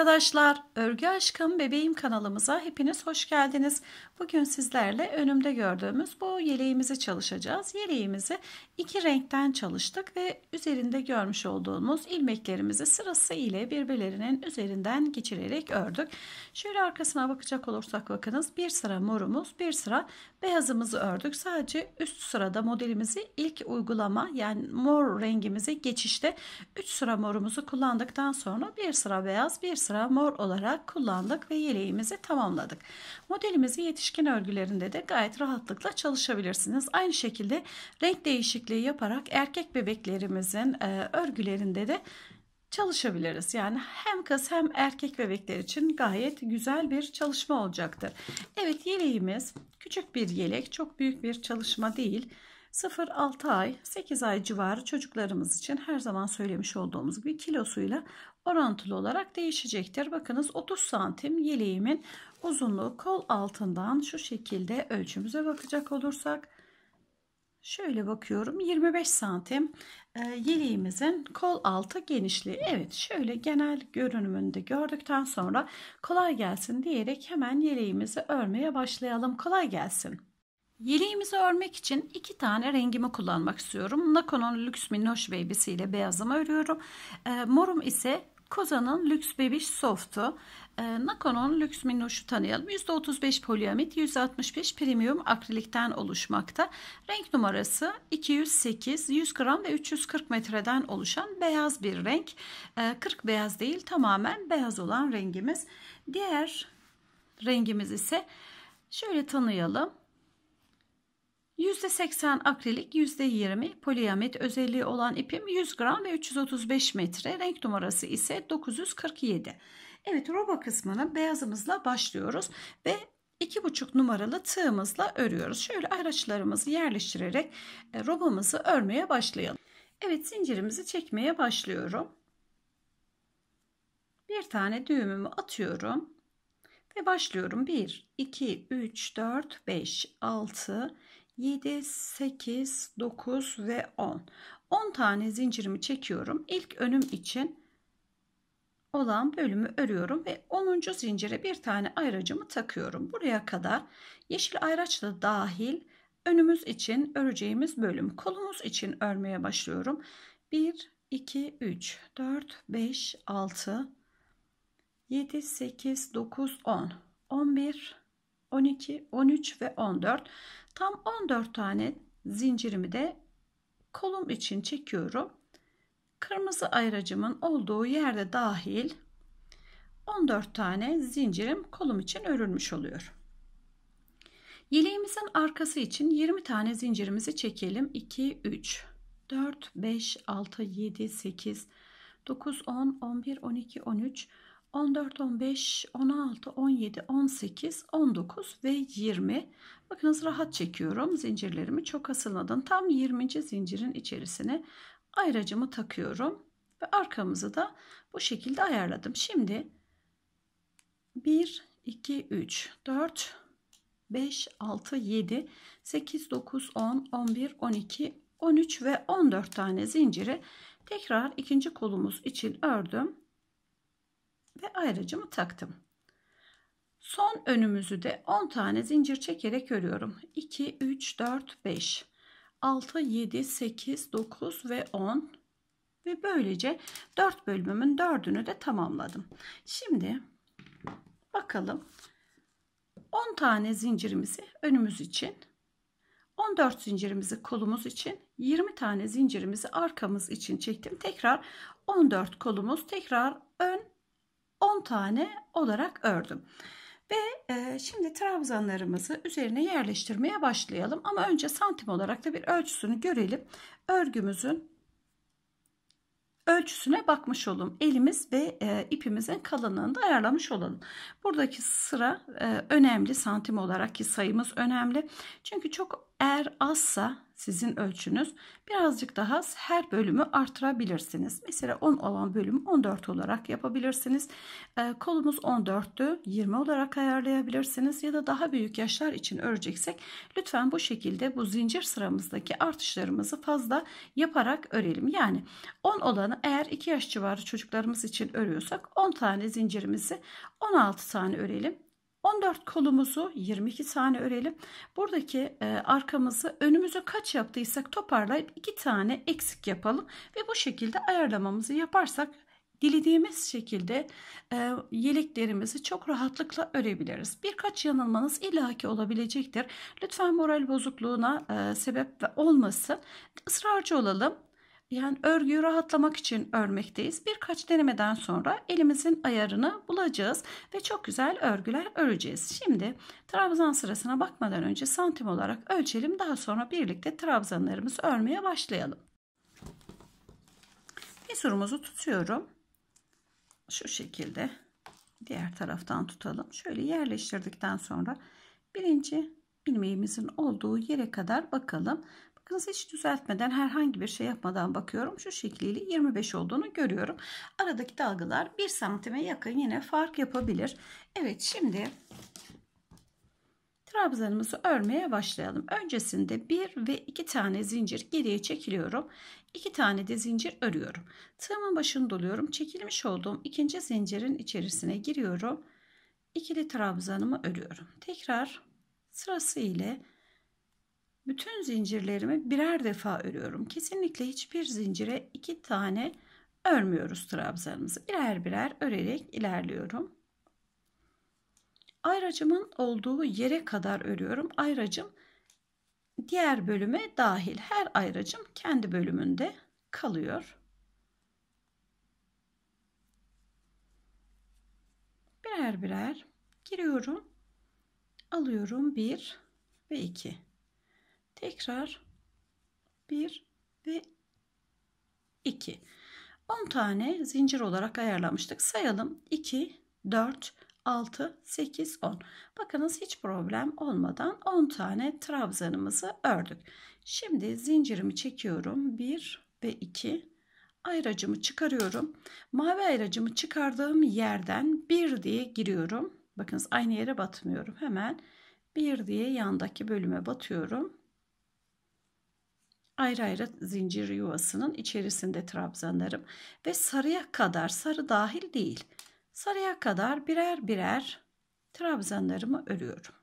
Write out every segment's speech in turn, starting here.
arkadaşlar, Örgü Aşkım Bebeğim kanalımıza hepiniz hoş geldiniz. Bugün sizlerle önümde gördüğümüz bu yeleğimizi çalışacağız. Yeleğimizi iki renkten çalıştık ve üzerinde görmüş olduğumuz ilmeklerimizi sırası ile birbirlerinin üzerinden geçirerek ördük. Şöyle arkasına bakacak olursak bakınız bir sıra morumuz, bir sıra Beyazımızı ördük. Sadece üst sırada modelimizi ilk uygulama yani mor rengimizi geçişte 3 sıra morumuzu kullandıktan sonra bir sıra beyaz bir sıra mor olarak kullandık ve yeleğimizi tamamladık. Modelimizi yetişkin örgülerinde de gayet rahatlıkla çalışabilirsiniz. Aynı şekilde renk değişikliği yaparak erkek bebeklerimizin e, örgülerinde de çalışabiliriz. Yani hem kız hem erkek bebekler için gayet güzel bir çalışma olacaktır. Evet yeleğimiz küçük bir yelek çok büyük bir çalışma değil. 0-6 ay 8 ay civarı çocuklarımız için her zaman söylemiş olduğumuz gibi kilosuyla orantılı olarak değişecektir. Bakınız 30 santim yeleğimin uzunluğu kol altından şu şekilde ölçümüze bakacak olursak şöyle bakıyorum 25 santim e, yeleğimizin kol altı genişliği. Evet şöyle genel görünümünde gördükten sonra kolay gelsin diyerek hemen yeleğimizi örmeye başlayalım. Kolay gelsin. Yeleğimizi örmek için iki tane rengimi kullanmak istiyorum. Nako'nun lüks Minnoş Baby'si ile beyazımı örüyorum. Ee, morum ise Koza'nın Lüks Bebiş Soft'u. E, Nakon'un Lüks Minnoş'u tanıyalım. %35 poliamit, %65 premium akrilikten oluşmakta. Renk numarası 208, 100 gram ve 340 metreden oluşan beyaz bir renk. E, ee, 40 beyaz değil tamamen beyaz olan rengimiz. Diğer rengimiz ise şöyle tanıyalım. %80 akrilik, %20 poliamit özelliği olan ipim 100 gram ve 335 metre. Renk numarası ise 947. Evet roba kısmını beyazımızla başlıyoruz ve 2,5 numaralı tığımızla örüyoruz. Şöyle araçlarımızı yerleştirerek e, robamızı örmeye başlayalım. Evet zincirimizi çekmeye başlıyorum. Bir tane düğümümü atıyorum ve başlıyorum. 1, 2, 3, 4, 5, 6, 7. 7, 8, 9 ve 10. 10 tane zincirimi çekiyorum. İlk önüm için olan bölümü örüyorum ve 10. zincire bir tane ayracımı takıyorum. Buraya kadar yeşil ayraç da dahil önümüz için öreceğimiz bölüm. Kolumuz için örmeye başlıyorum. 1, 2, 3, 4, 5, 6, 7, 8, 9, 10, 11, 12, 13 ve 14. Tam 14 tane zincirimi de kolum için çekiyorum. Kırmızı ayracımın olduğu yerde dahil 14 tane zincirim kolum için örülmüş oluyor. Yeleğimizin arkası için 20 tane zincirimizi çekelim. 2, 3, 4, 5, 6, 7, 8, 9, 10, 11, 12, 13, 14, 15, 16, 17, 18, 19 ve 20. Bakınız rahat çekiyorum zincirlerimi çok asılmadan tam 20. zincirin içerisine ayracımı takıyorum ve arkamızı da bu şekilde ayarladım. Şimdi 1 2 3 4 5 6 7 8 9 10 11 12 13 ve 14 tane zinciri tekrar ikinci kolumuz için ördüm ve ayracımı taktım. Son önümüzü de 10 tane zincir çekerek örüyorum. 2, 3, 4, 5, 6, 7, 8, 9 ve 10 ve böylece 4 bölümümün 4'ünü de tamamladım. Şimdi bakalım 10 tane zincirimizi önümüz için 14 zincirimizi kolumuz için 20 tane zincirimizi arkamız için çektim. Tekrar 14 kolumuz tekrar ön 10 tane olarak ördüm. Ve e, şimdi trabzanlarımızı üzerine yerleştirmeye başlayalım. Ama önce santim olarak da bir ölçüsünü görelim. Örgümüzün ölçüsüne bakmış olalım. Elimiz ve e, ipimizin kalınlığını da ayarlamış olalım. Buradaki sıra e, önemli santim olarak ki sayımız önemli. Çünkü çok eğer azsa sizin ölçünüz. Birazcık daha her bölümü artırabilirsiniz. Mesela 10 olan bölümü 14 olarak yapabilirsiniz. E, kolumuz 14'tü 20 olarak ayarlayabilirsiniz. Ya da daha büyük yaşlar için öreceksek lütfen bu şekilde bu zincir sıramızdaki artışlarımızı fazla yaparak örelim. Yani 10 olanı eğer 2 yaş civarı çocuklarımız için örüyorsak 10 tane zincirimizi 16 tane örelim. 14 kolumuzu 22 tane örelim. Buradaki e, arkamızı önümüzü kaç yaptıysak toparlayıp 2 tane eksik yapalım. Ve bu şekilde ayarlamamızı yaparsak dilediğimiz şekilde e, yeleklerimizi çok rahatlıkla örebiliriz. Birkaç yanılmanız illaki olabilecektir. Lütfen moral bozukluğuna e, sebep olmasın. Israrcı olalım yani örgüyü rahatlamak için örmekteyiz. Birkaç denemeden sonra elimizin ayarını bulacağız ve çok güzel örgüler öreceğiz. Şimdi trabzan sırasına bakmadan önce santim olarak ölçelim. Daha sonra birlikte trabzanlarımızı örmeye başlayalım. Misurumuzu tutuyorum. Şu şekilde diğer taraftan tutalım. Şöyle yerleştirdikten sonra birinci ilmeğimizin olduğu yere kadar bakalım. Bakınız hiç düzeltmeden herhangi bir şey yapmadan bakıyorum. Şu şekliyle 25 olduğunu görüyorum. Aradaki dalgalar 1 santime yakın yine fark yapabilir. Evet şimdi trabzanımızı örmeye başlayalım. Öncesinde 1 ve 2 tane zincir geriye çekiliyorum. 2 tane de zincir örüyorum. Tığımın başını doluyorum. Çekilmiş olduğum ikinci zincirin içerisine giriyorum. İkili trabzanımı örüyorum. Tekrar sırası ile bütün zincirlerimi birer defa örüyorum. Kesinlikle hiçbir zincire iki tane örmüyoruz trabzanımızı. Birer birer örerek ilerliyorum. Ayracımın olduğu yere kadar örüyorum. Ayracım diğer bölüme dahil. Her ayracım kendi bölümünde kalıyor. Birer birer giriyorum. Alıyorum bir ve iki tekrar 1 ve 2 10 tane zincir olarak ayarlamıştık sayalım 2 4 6 8 10 bakınız hiç problem olmadan 10 tane trabzanımızı ördük şimdi zincirimi çekiyorum 1 ve 2 ayracımı çıkarıyorum mavi ayracımı çıkardığım yerden 1 diye giriyorum bakınız aynı yere batmıyorum hemen 1 diye yandaki bölüme batıyorum ayrı ayrı zincir yuvasının içerisinde trabzanlarım ve sarıya kadar sarı dahil değil sarıya kadar birer birer trabzanlarımı örüyorum.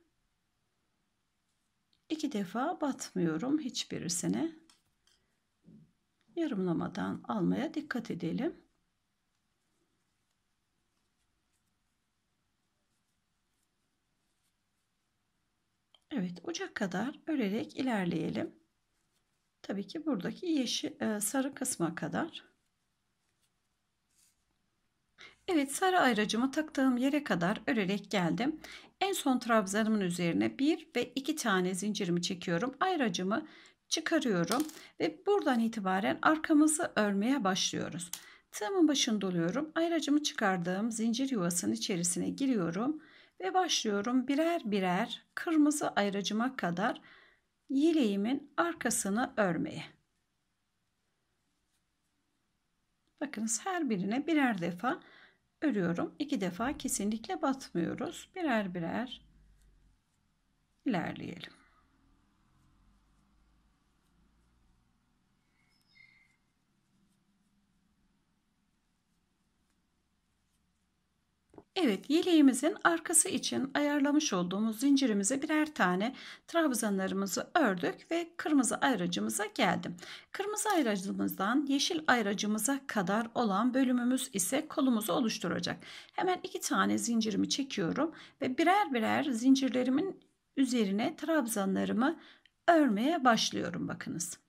İki defa batmıyorum hiçbirisine. Yarımlamadan almaya dikkat edelim. Evet, uca kadar örerek ilerleyelim tabii ki buradaki yeşil e, sarı kısma kadar. Evet sarı ayracımı taktığım yere kadar örerek geldim. En son trabzanımın üzerine bir ve iki tane zincirimi çekiyorum. Ayracımı çıkarıyorum ve buradan itibaren arkamızı örmeye başlıyoruz. Tığımın başını doluyorum. Ayracımı çıkardığım zincir yuvasının içerisine giriyorum ve başlıyorum birer birer kırmızı ayracıma kadar yeleğimin arkasını örmeye. Bakınız her birine birer defa örüyorum. İki defa kesinlikle batmıyoruz. Birer birer ilerleyelim. Evet yeleğimizin arkası için ayarlamış olduğumuz zincirimize birer tane trabzanlarımızı ördük ve kırmızı ayracımıza geldim. Kırmızı ayracımızdan yeşil ayracımıza kadar olan bölümümüz ise kolumuzu oluşturacak. Hemen iki tane zincirimi çekiyorum ve birer birer zincirlerimin üzerine trabzanlarımı örmeye başlıyorum bakınız.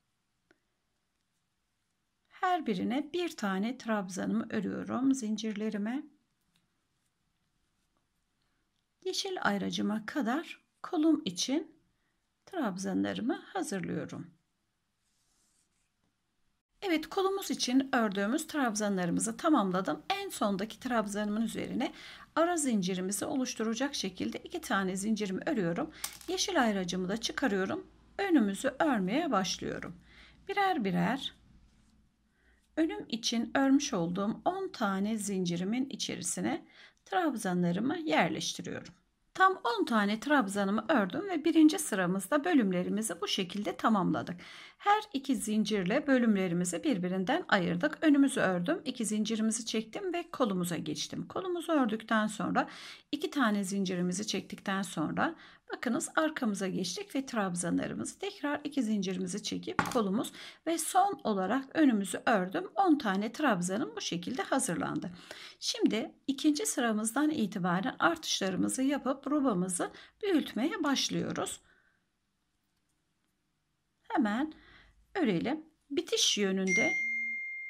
Her birine bir tane trabzanımı örüyorum zincirlerime yeşil ayracıma kadar kolum için trabzanlarımı hazırlıyorum. Evet kolumuz için ördüğümüz trabzanlarımızı tamamladım. En sondaki trabzanımın üzerine ara zincirimizi oluşturacak şekilde iki tane zincirimi örüyorum. Yeşil ayracımı da çıkarıyorum. Önümüzü örmeye başlıyorum. Birer birer önüm için örmüş olduğum 10 tane zincirimin içerisine trabzanlarımı yerleştiriyorum. Tam 10 tane trabzanımı ördüm ve birinci sıramızda bölümlerimizi bu şekilde tamamladık. Her iki zincirle bölümlerimizi birbirinden ayırdık. Önümüzü ördüm, iki zincirimizi çektim ve kolumuza geçtim. Kolumuzu ördükten sonra iki tane zincirimizi çektikten sonra Bakınız arkamıza geçtik ve trabzanlarımızı tekrar iki zincirimizi çekip kolumuz ve son olarak önümüzü ördüm. 10 tane trabzanım bu şekilde hazırlandı. Şimdi ikinci sıramızdan itibaren artışlarımızı yapıp rubamızı büyütmeye başlıyoruz. Hemen örelim. Bitiş yönünde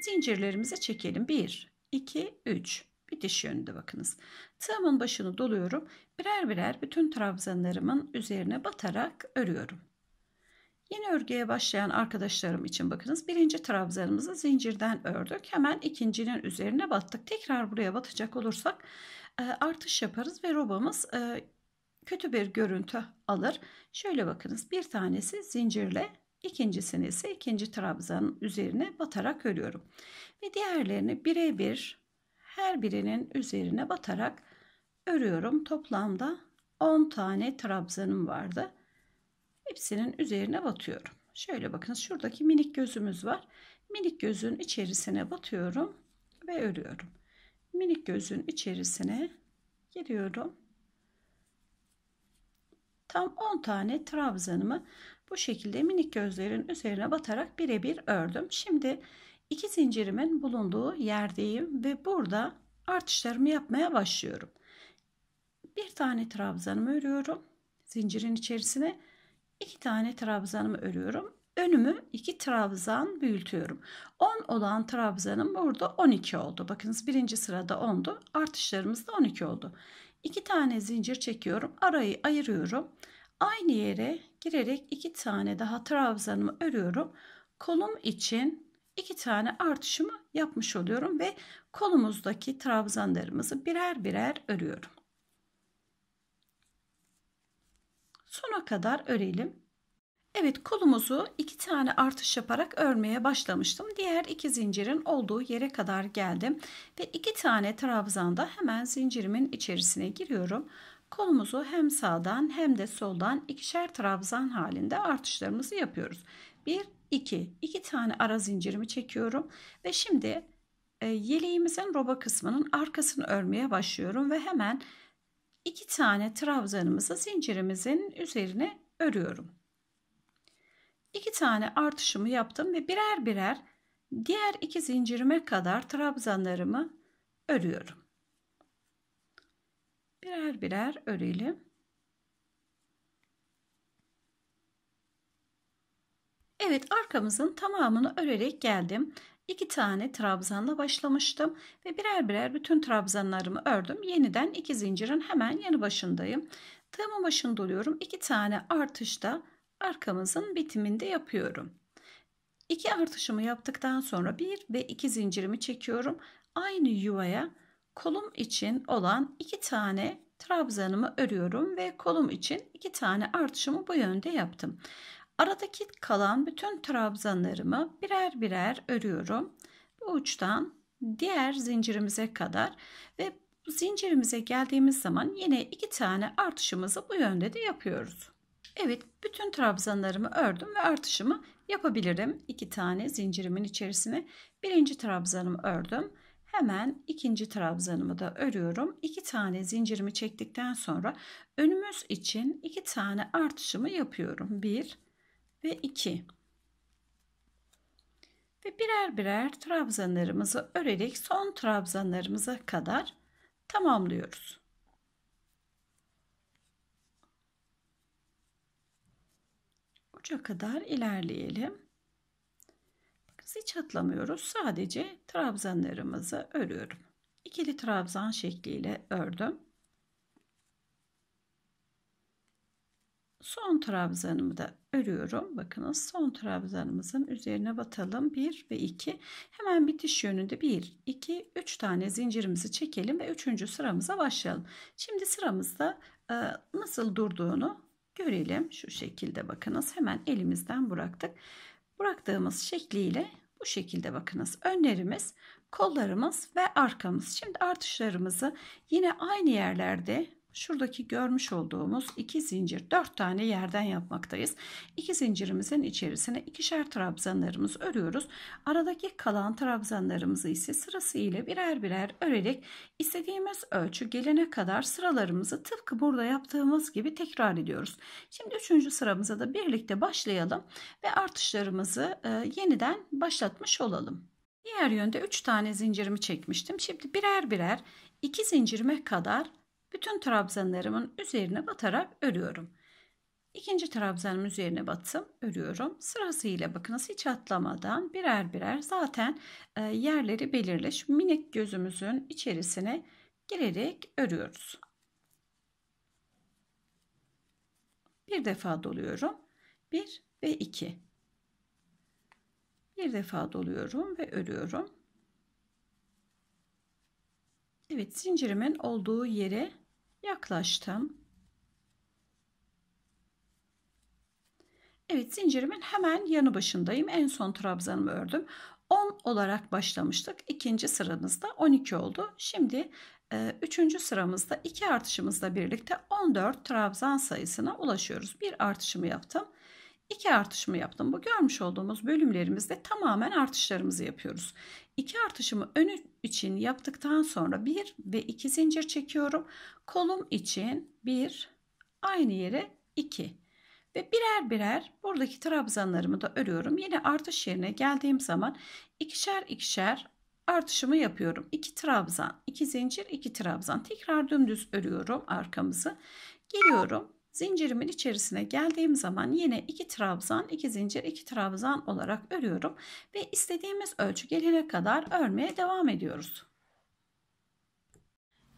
zincirlerimizi çekelim. 1, 2, 3. Bitiş yönünde bakınız. Tığımın başını doluyorum. Birer birer bütün trabzanlarımın üzerine batarak örüyorum. Yeni örgüye başlayan arkadaşlarım için bakınız. Birinci trabzanımızı zincirden ördük. Hemen ikincinin üzerine battık. Tekrar buraya batacak olursak e, artış yaparız ve robamız e, kötü bir görüntü alır. Şöyle bakınız bir tanesi zincirle ikincisini ise ikinci trabzanın üzerine batarak örüyorum. Ve diğerlerini birebir her birinin üzerine batarak örüyorum. Toplamda 10 tane trabzanım vardı. Hepsinin üzerine batıyorum. Şöyle bakın şuradaki minik gözümüz var. Minik gözün içerisine batıyorum ve örüyorum. Minik gözün içerisine giriyorum. Tam 10 tane trabzanımı bu şekilde minik gözlerin üzerine batarak birebir ördüm. Şimdi İki zincirimin bulunduğu yerdeyim ve burada artışlarımı yapmaya başlıyorum. Bir tane trabzanımı örüyorum. Zincirin içerisine iki tane trabzanımı örüyorum. Önümü iki trabzan büyütüyorum. 10 olan trabzanım burada 12 oldu. Bakınız birinci sırada 10'du. Artışlarımız da 12 oldu. İki tane zincir çekiyorum. Arayı ayırıyorum. Aynı yere girerek iki tane daha trabzanımı örüyorum. Kolum için iki tane artışımı yapmış oluyorum ve kolumuzdaki trabzanlarımızı birer birer örüyorum. Sona kadar örelim. Evet kolumuzu iki tane artış yaparak örmeye başlamıştım. Diğer iki zincirin olduğu yere kadar geldim. Ve iki tane trabzanda hemen zincirimin içerisine giriyorum. Kolumuzu hem sağdan hem de soldan ikişer trabzan halinde artışlarımızı yapıyoruz. 1, 2. 2 tane ara zincirimi çekiyorum ve şimdi e, yeleğimizin roba kısmının arkasını örmeye başlıyorum ve hemen iki tane trabzanımızı zincirimizin üzerine örüyorum. İki tane artışımı yaptım ve birer birer diğer iki zincirime kadar trabzanlarımı örüyorum. Birer birer örelim. Evet arkamızın tamamını örerek geldim. İki tane trabzanla başlamıştım ve birer birer bütün trabzanlarımı ördüm. Yeniden iki zincirin hemen yanı başındayım. Tığımın başında doluyorum. İki tane artışta arkamızın bitiminde yapıyorum. İki artışımı yaptıktan sonra bir ve iki zincirimi çekiyorum. Aynı yuvaya kolum için olan iki tane trabzanımı örüyorum ve kolum için iki tane artışımı bu yönde yaptım. Aradaki kalan bütün trabzanlarımı birer birer örüyorum. Bu uçtan diğer zincirimize kadar ve zincirimize geldiğimiz zaman yine iki tane artışımızı bu yönde de yapıyoruz. Evet bütün trabzanlarımı ördüm ve artışımı yapabilirim. İki tane zincirimin içerisine birinci trabzanımı ördüm. Hemen ikinci trabzanımı da örüyorum. İki tane zincirimi çektikten sonra önümüz için iki tane artışımı yapıyorum. Bir, ve 2. Ve birer birer trabzanlarımızı örerek son trabzanlarımıza kadar tamamlıyoruz. Uca kadar ilerleyelim. hiç atlamıyoruz. Sadece trabzanlarımızı örüyorum. İkili trabzan şekliyle ördüm. son trabzanımı da örüyorum. Bakınız son trabzanımızın üzerine batalım. 1 ve 2. Hemen bitiş yönünde 1, 2, 3 tane zincirimizi çekelim ve 3. sıramıza başlayalım. Şimdi sıramızda e, nasıl durduğunu görelim. Şu şekilde bakınız. Hemen elimizden bıraktık. Bıraktığımız şekliyle bu şekilde bakınız. Önlerimiz, kollarımız ve arkamız. Şimdi artışlarımızı yine aynı yerlerde şuradaki görmüş olduğumuz iki zincir dört tane yerden yapmaktayız. İki zincirimizin içerisine ikişer trabzanlarımız örüyoruz. Aradaki kalan trabzanlarımızı ise sırasıyla birer birer örerek istediğimiz ölçü gelene kadar sıralarımızı tıpkı burada yaptığımız gibi tekrar ediyoruz. Şimdi üçüncü sıramıza da birlikte başlayalım ve artışlarımızı e, yeniden başlatmış olalım. Diğer yönde üç tane zincirimi çekmiştim. Şimdi birer birer iki zincirime kadar bütün trabzanlarımın üzerine batarak örüyorum. İkinci trabzanım üzerine battım, örüyorum. Sırasıyla bakınız hiç atlamadan birer birer zaten e, yerleri belirli minik gözümüzün içerisine girerek örüyoruz. Bir defa doluyorum. 1 ve 2. Bir defa doluyorum ve örüyorum. Evet zincirimin olduğu yere yaklaştım. Evet zincirimin hemen yanı başındayım. En son trabzanımı ördüm. 10 olarak başlamıştık. İkinci sıramızda 12 oldu. Şimdi e, üçüncü sıramızda iki artışımızla birlikte 14 trabzan sayısına ulaşıyoruz. Bir artışımı yaptım. iki artışımı yaptım. Bu görmüş olduğumuz bölümlerimizde tamamen artışlarımızı yapıyoruz. 2 artışımı ön için yaptıktan sonra 1 ve 2 zincir çekiyorum. Kolum için 1 aynı yere 2 ve birer birer buradaki trabzanlarımı da örüyorum. Yine artış yerine geldiğim zaman ikişer ikişer artışımı yapıyorum. 2 trabzan, 2 zincir, 2 trabzan. Tekrar dümdüz örüyorum arkamızı. Geliyorum Zincirimin içerisine geldiğim zaman yine iki trabzan, iki zincir, iki trabzan olarak örüyorum ve istediğimiz ölçü gelene kadar örmeye devam ediyoruz.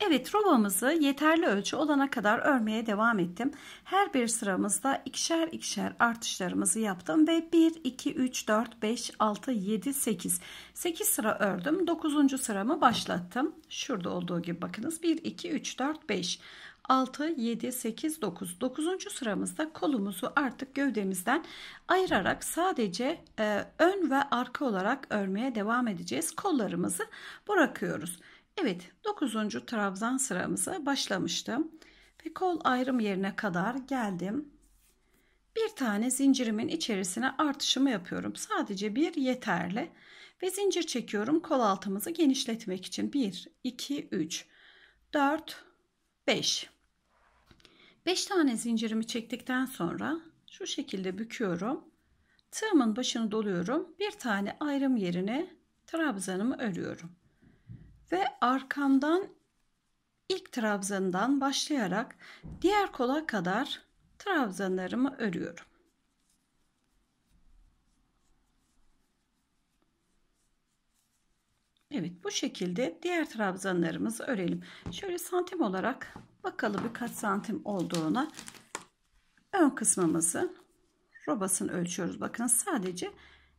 Evet robamızı yeterli ölçü olana kadar örmeye devam ettim. Her bir sıramızda ikişer ikişer artışlarımızı yaptım ve 1, 2, 3, 4, 5, 6, 7, 8. 8 sıra ördüm. 9. sıramı başlattım. Şurada olduğu gibi bakınız. 1, 2, 3, 4, 5. 6, 7, 8, 9. 9. sıramızda kolumuzu artık gövdemizden ayırarak sadece e, ön ve arka olarak örmeye devam edeceğiz. Kollarımızı bırakıyoruz. Evet 9. trabzan sıramıza başlamıştım. Ve kol ayrım yerine kadar geldim. Bir tane zincirimin içerisine artışımı yapıyorum. Sadece bir yeterli. Ve zincir çekiyorum kol altımızı genişletmek için. 1, 2, 3, 4, 5. 5 tane zincirimi çektikten sonra şu şekilde büküyorum. Tığımın başını doluyorum. Bir tane ayrım yerine trabzanımı örüyorum. Ve arkamdan ilk trabzandan başlayarak diğer kola kadar trabzanlarımı örüyorum. Evet bu şekilde diğer trabzanlarımızı örelim. Şöyle santim olarak bakalım birkaç santim olduğuna ön kısmımızı robasını ölçüyoruz. Bakın sadece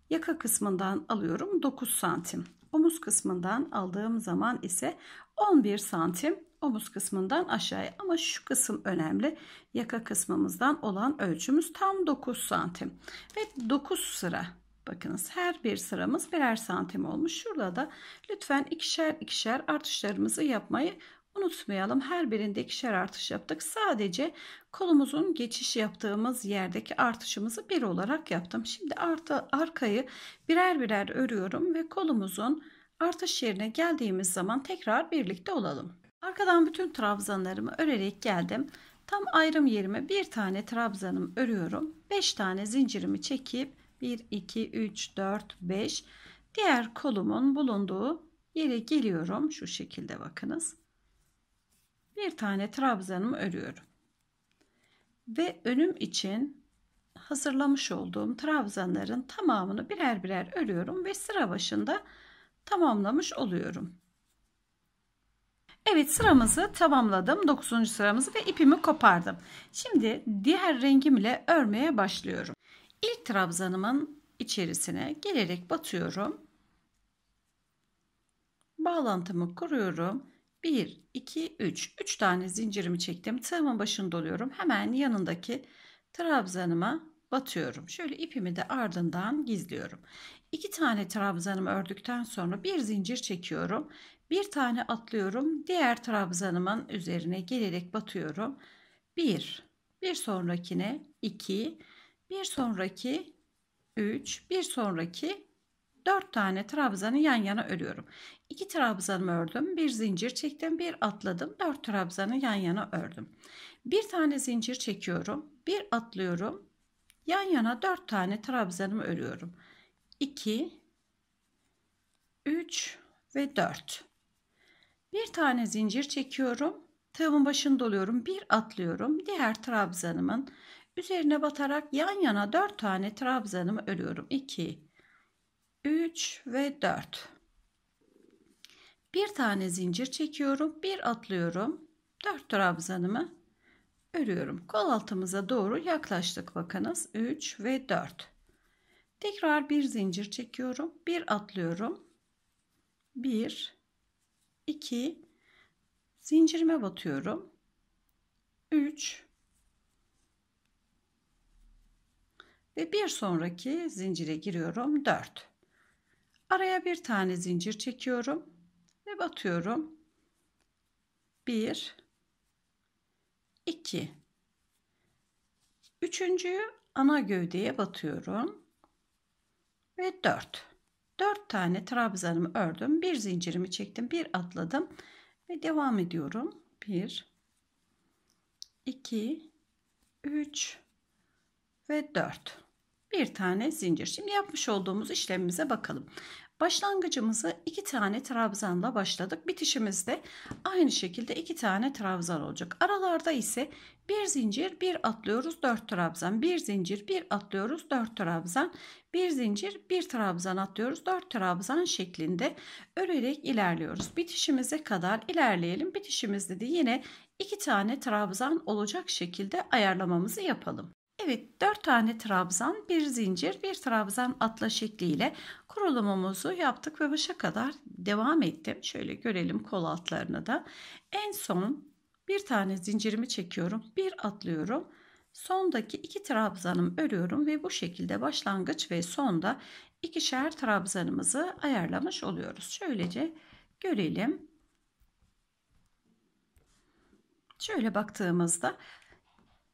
yaka kısmından alıyorum 9 santim. Omuz kısmından aldığım zaman ise 11 santim omuz kısmından aşağıya ama şu kısım önemli yaka kısmımızdan olan ölçümüz tam 9 santim ve 9 sıra Bakınız her bir sıramız birer santim olmuş. Şurada da lütfen ikişer ikişer artışlarımızı yapmayı unutmayalım. Her birinde ikişer artış yaptık. Sadece kolumuzun geçiş yaptığımız yerdeki artışımızı bir olarak yaptım. Şimdi arta, arkayı birer birer örüyorum ve kolumuzun artış yerine geldiğimiz zaman tekrar birlikte olalım. Arkadan bütün trabzanlarımı örerek geldim. Tam ayrım yerime bir tane trabzanım örüyorum. 5 tane zincirimi çekip 1, 2, 3, 4, 5. Diğer kolumun bulunduğu yere geliyorum. Şu şekilde bakınız. Bir tane trabzanımı örüyorum. Ve önüm için hazırlamış olduğum trabzanların tamamını birer birer örüyorum ve sıra başında tamamlamış oluyorum. Evet sıramızı tamamladım. 9. sıramızı ve ipimi kopardım. Şimdi diğer rengimle örmeye başlıyorum ilk trabzanımın içerisine gelerek batıyorum. Bağlantımı kuruyorum. 1, 2, 3. 3 tane zincirimi çektim. Tığımın başını doluyorum. Hemen yanındaki trabzanıma batıyorum. Şöyle ipimi de ardından gizliyorum. 2 tane trabzanımı ördükten sonra bir zincir çekiyorum. Bir tane atlıyorum. Diğer trabzanımın üzerine gelerek batıyorum. 1, bir, bir sonrakine 2, bir sonraki 3, bir sonraki 4 tane trabzanı yan yana örüyorum. 2 trabzanımı ördüm, bir zincir çektim, bir atladım, 4 trabzanı yan yana ördüm. Bir tane zincir çekiyorum, bir atlıyorum, yan yana 4 tane trabzanımı örüyorum. 2, 3 ve 4. Bir tane zincir çekiyorum, tığımın başını doluyorum, bir atlıyorum, diğer trabzanımın Üzerine batarak yan yana 4 tane trabzanımı örüyorum. 2, 3 ve 4. Bir tane zincir çekiyorum. Bir atlıyorum. 4 trabzanımı örüyorum. Kol altımıza doğru yaklaştık bakınız. 3 ve 4. Tekrar bir zincir çekiyorum. Bir atlıyorum. 1 2 zincirime batıyorum. 3 ve bir sonraki zincire giriyorum 4 araya bir tane zincir çekiyorum ve batıyorum 1 2 üçüncüyü ana gövdeye batıyorum ve 4 4 tane trabzanımı ördüm bir zincirimi çektim bir atladım ve devam ediyorum 1 2 3 ve 4 bir tane zincir. Şimdi yapmış olduğumuz işlemimize bakalım. Başlangıcımızı iki tane trabzanla başladık. Bitişimizde aynı şekilde iki tane trabzan olacak. Aralarda ise bir zincir, bir atlıyoruz, dört trabzan. Bir zincir, bir atlıyoruz, dört trabzan. Bir zincir, bir trabzan atlıyoruz, dört trabzan şeklinde örerek ilerliyoruz. Bitişimize kadar ilerleyelim. Bitişimizde de yine iki tane trabzan olacak şekilde ayarlamamızı yapalım. Evet 4 tane trabzan, bir zincir, bir trabzan atla şekliyle kurulumumuzu yaptık ve başa kadar devam ettim. Şöyle görelim kol altlarını da. En son bir tane zincirimi çekiyorum, bir atlıyorum. Sondaki iki trabzanımı örüyorum ve bu şekilde başlangıç ve sonda ikişer trabzanımızı ayarlamış oluyoruz. Şöylece görelim. Şöyle baktığımızda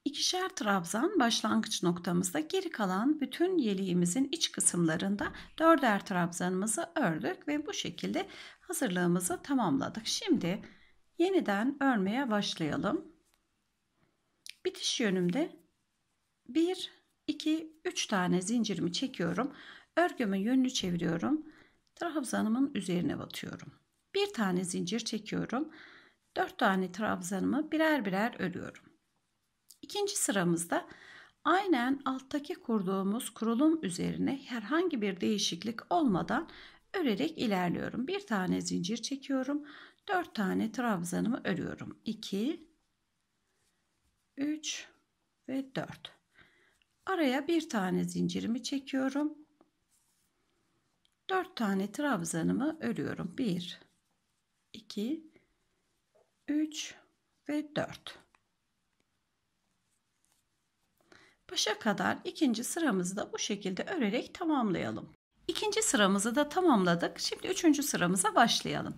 İkişer trabzan başlangıç noktamızda geri kalan bütün yeleğimizin iç kısımlarında dörder trabzanımızı ördük ve bu şekilde hazırlığımızı tamamladık. Şimdi yeniden örmeye başlayalım. Bitiş yönümde 1 2 3 tane zincirimi çekiyorum. Örgümün yönünü çeviriyorum. Trabzanımın üzerine batıyorum. Bir tane zincir çekiyorum. 4 tane trabzanımı birer birer örüyorum. İkinci sıramızda aynen alttaki kurduğumuz kurulum üzerine herhangi bir değişiklik olmadan örerek ilerliyorum. Bir tane zincir çekiyorum. Dört tane trabzanımı örüyorum. 2 3 ve 4. Araya bir tane zincirimi çekiyorum. 4 tane trabzanımı örüyorum. 1 2 3 ve 4. Başa kadar ikinci sıramızı da bu şekilde örerek tamamlayalım. İkinci sıramızı da tamamladık. Şimdi üçüncü sıramıza başlayalım.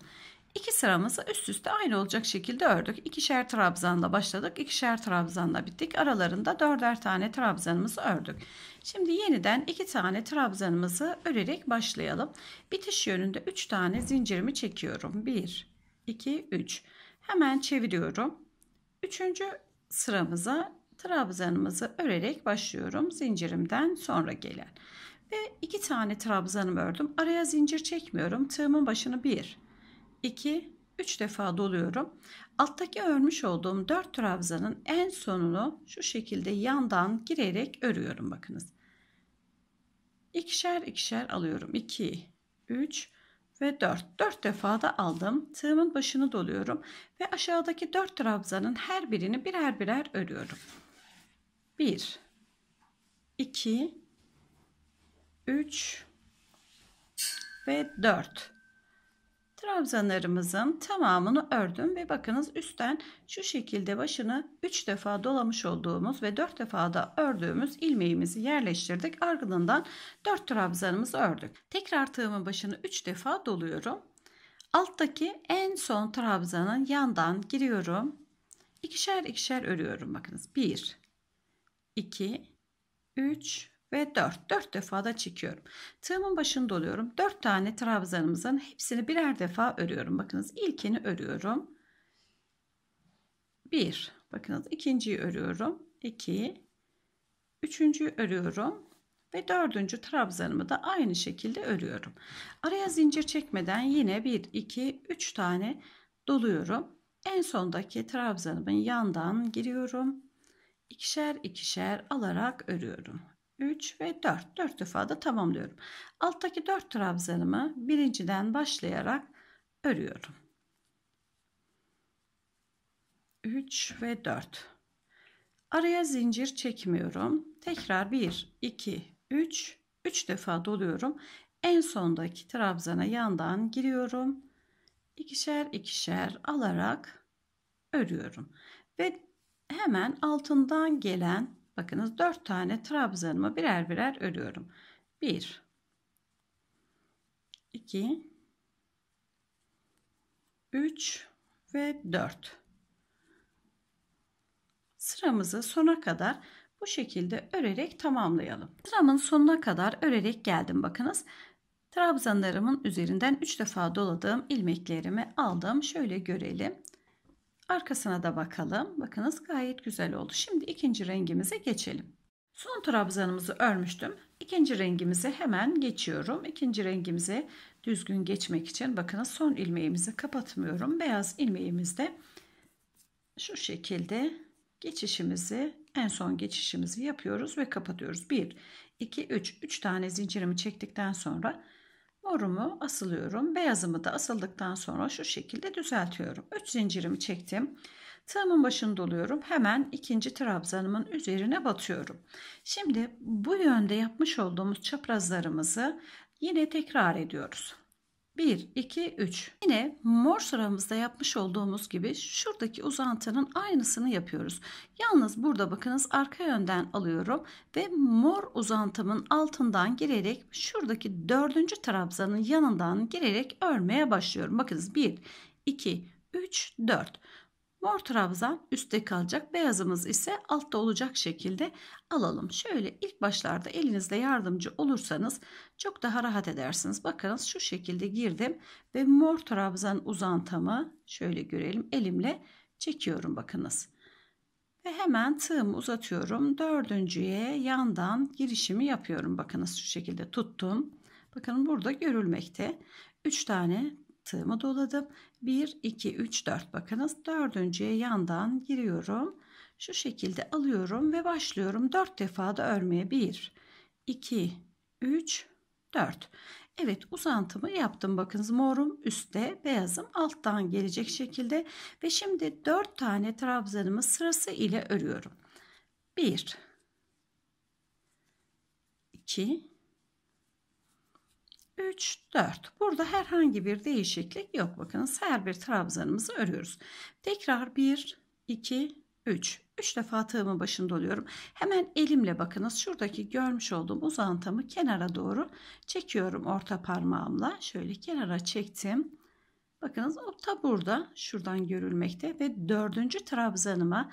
İki sıramızı üst üste aynı olacak şekilde ördük. İkişer trabzanla başladık. ikişer trabzanla bittik. Aralarında dörder tane trabzanımızı ördük. Şimdi yeniden iki tane trabzanımızı örerek başlayalım. Bitiş yönünde üç tane zincirimi çekiyorum. Bir, iki, üç. Hemen çeviriyorum. Üçüncü sıramıza trabzanımızı örerek başlıyorum. Zincirimden sonra gelen. Ve iki tane trabzanım ördüm. Araya zincir çekmiyorum. Tığımın başını bir, iki, üç defa doluyorum. Alttaki örmüş olduğum dört trabzanın en sonunu şu şekilde yandan girerek örüyorum. Bakınız. ikişer ikişer alıyorum. 2, 3 ve 4. 4 defa da aldım. Tığımın başını doluyorum ve aşağıdaki 4 trabzanın her birini birer birer örüyorum. 1 2 3 ve 4 trabzanlarımızın tamamını ördüm ve bakınız üstten şu şekilde başını 3 defa dolamış olduğumuz ve 4 defa da ördüğümüz ilmeğimizi yerleştirdik. Ardından 4 trabzanımızı ördük. Tekrar tığımın başını 3 defa doluyorum. Alttaki en son trabzanın yandan giriyorum. İkişer ikişer örüyorum bakınız. 1 2, 3 ve 4. 4 defa da çekiyorum. Tığımın başını doluyorum. 4 tane trabzanımızın hepsini birer defa örüyorum. Bakınız ilkini örüyorum. 1. Bakınız ikinciyi örüyorum. 2. Üçüncüyü örüyorum. Ve dördüncü trabzanımı da aynı şekilde örüyorum. Araya zincir çekmeden yine 1, 2, 3 tane doluyorum. En sondaki trabzanımın yandan giriyorum ikişer ikişer alarak örüyorum. 3 ve 4. 4 defa da tamamlıyorum. Alttaki 4 trabzanımı birinciden başlayarak örüyorum. 3 ve 4. Araya zincir çekmiyorum. Tekrar 1, 2, 3, 3 defa doluyorum. En sondaki trabzana yandan giriyorum. İkişer ikişer alarak örüyorum. Ve hemen altından gelen bakınız 4 tane trabzanımı birer birer örüyorum. 1 2 3 ve 4 sıramızı sona kadar bu şekilde örerek tamamlayalım. Sıramın sonuna kadar örerek geldim bakınız. Trabzanlarımın üzerinden 3 defa doladığım ilmeklerimi aldım. Şöyle görelim. Arkasına da bakalım. Bakınız gayet güzel oldu. Şimdi ikinci rengimize geçelim. Son trabzanımızı örmüştüm. İkinci rengimize hemen geçiyorum. İkinci rengimize düzgün geçmek için bakınız son ilmeğimizi kapatmıyorum. Beyaz ilmeğimizde şu şekilde geçişimizi en son geçişimizi yapıyoruz ve kapatıyoruz. 1, 2, 3. 3 tane zincirimi çektikten sonra Morumu asılıyorum. Beyazımı da asıldıktan sonra şu şekilde düzeltiyorum. 3 zincirimi çektim. Tığımın başını doluyorum. Hemen ikinci trabzanımın üzerine batıyorum. Şimdi bu yönde yapmış olduğumuz çaprazlarımızı yine tekrar ediyoruz. 1, 2, 3. Yine mor sıramızda yapmış olduğumuz gibi şuradaki uzantının aynısını yapıyoruz. Yalnız burada bakınız arka yönden alıyorum ve mor uzantımın altından girerek şuradaki dördüncü trabzanın yanından girerek örmeye başlıyorum. Bakınız 1, 2, 3, 4. Mor trabzan üstte kalacak. Beyazımız ise altta olacak şekilde alalım. Şöyle ilk başlarda elinizle yardımcı olursanız çok daha rahat edersiniz. Bakınız şu şekilde girdim ve mor trabzan uzantımı şöyle görelim. Elimle çekiyorum bakınız. Ve hemen tığımı uzatıyorum. Dördüncüye yandan girişimi yapıyorum. Bakınız şu şekilde tuttum. Bakın burada görülmekte. Üç tane tığımı doladım. 1, 2, 3, 4 bakınız. Dördüncüye yandan giriyorum. Şu şekilde alıyorum ve başlıyorum. 4 defa da örmeye. 1, 2, 3, 4. Evet uzantımı yaptım. Bakınız morum üstte, beyazım alttan gelecek şekilde. Ve şimdi 4 tane trabzanımı sırası ile örüyorum. 1, 2, 3, 4. Burada herhangi bir değişiklik yok. Bakınız her bir trabzanımızı örüyoruz. Tekrar 1, 2, 3. 3 defa tığımın başında oluyorum. Hemen elimle bakınız şuradaki görmüş olduğum uzantımı kenara doğru çekiyorum orta parmağımla. Şöyle kenara çektim. Bakınız o da burada şuradan görülmekte ve dördüncü trabzanıma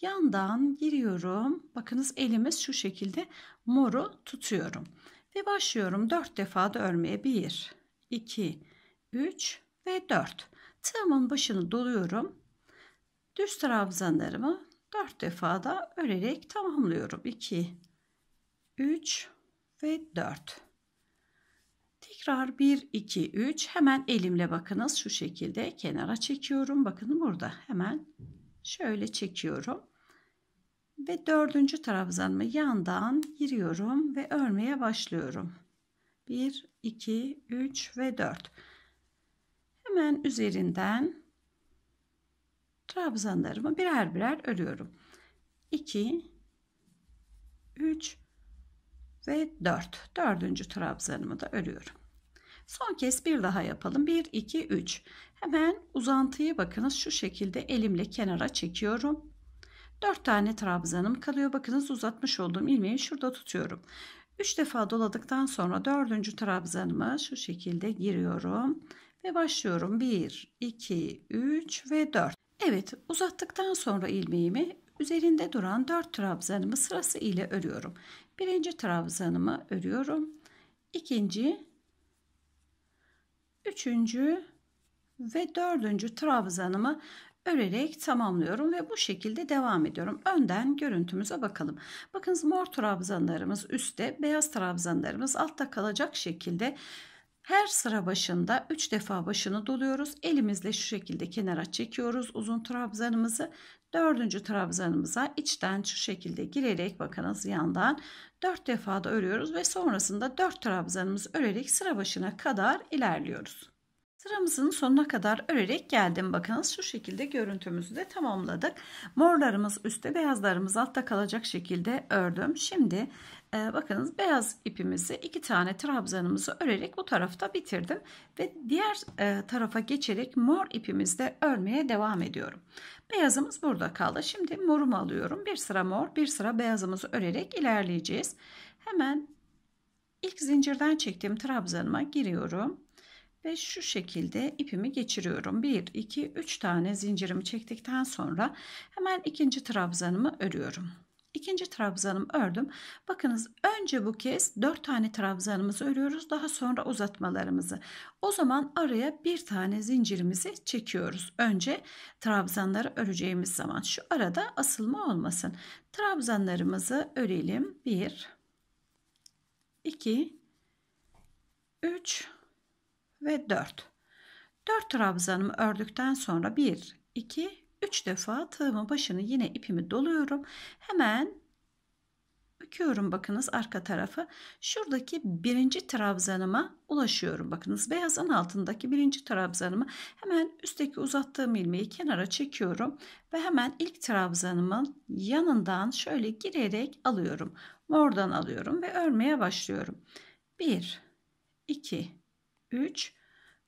yandan giriyorum. Bakınız elimiz şu şekilde moru tutuyorum. Ve başlıyorum 4 defa da örmeye 1, 2, 3 ve 4. Tığımın başını doluyorum. Düz trabzanlarımı 4 defa da örerek tamamlıyorum. 2, 3 ve 4. Tekrar 1, 2, 3 hemen elimle bakınız şu şekilde kenara çekiyorum. Bakın burada hemen şöyle çekiyorum ve dördüncü trabzanımı yandan giriyorum ve örmeye başlıyorum 1 2 3 ve 4 hemen üzerinden trabzanlarımı birer birer örüyorum 2 3 ve 4 dördüncü trabzanımı da örüyorum son kez bir daha yapalım 1 2 3 hemen uzantıyı bakınız şu şekilde elimle kenara çekiyorum 4 tane trabzanım kalıyor. Bakınız uzatmış olduğum ilmeği şurada tutuyorum. 3 defa doladıktan sonra 4. trabzanımı şu şekilde giriyorum ve başlıyorum. 1, 2, 3 ve 4. Evet uzattıktan sonra ilmeğimi üzerinde duran 4 trabzanımı sırası ile örüyorum. Birinci trabzanımı örüyorum. ikinci, üçüncü ve dördüncü trabzanımı örerek tamamlıyorum ve bu şekilde devam ediyorum. Önden görüntümüze bakalım. Bakınız mor trabzanlarımız üstte, beyaz trabzanlarımız altta kalacak şekilde her sıra başında 3 defa başını doluyoruz. Elimizle şu şekilde kenara çekiyoruz uzun trabzanımızı. Dördüncü trabzanımıza içten şu şekilde girerek bakınız yandan 4 defa da örüyoruz ve sonrasında 4 trabzanımızı örerek sıra başına kadar ilerliyoruz. Sıramızın sonuna kadar örerek geldim. Bakınız şu şekilde görüntümüzü de tamamladık. Morlarımız üstte beyazlarımız altta kalacak şekilde ördüm. Şimdi e, bakınız beyaz ipimizi iki tane trabzanımızı örerek bu tarafta bitirdim. Ve diğer e, tarafa geçerek mor ipimizde örmeye devam ediyorum. Beyazımız burada kaldı. Şimdi morumu alıyorum. Bir sıra mor bir sıra beyazımızı örerek ilerleyeceğiz. Hemen ilk zincirden çektiğim trabzanıma giriyorum ve şu şekilde ipimi geçiriyorum. 1 2 3 tane zincirimi çektikten sonra hemen ikinci trabzanımı örüyorum. İkinci trabzanımı ördüm. Bakınız önce bu kez 4 tane trabzanımızı örüyoruz. Daha sonra uzatmalarımızı. O zaman araya bir tane zincirimizi çekiyoruz. Önce trabzanları öreceğimiz zaman şu arada asılma olmasın. Trabzanlarımızı örelim. 1 2 3 ve 4. 4 trabzanımı ördükten sonra 1, 2, 3 defa tığımın başını yine ipimi doluyorum. Hemen büküyorum bakınız arka tarafı. Şuradaki birinci trabzanıma ulaşıyorum. Bakınız beyazın altındaki birinci trabzanımı hemen üstteki uzattığım ilmeği kenara çekiyorum. Ve hemen ilk trabzanımın yanından şöyle girerek alıyorum. Mordan alıyorum ve örmeye başlıyorum. 1, 2, 3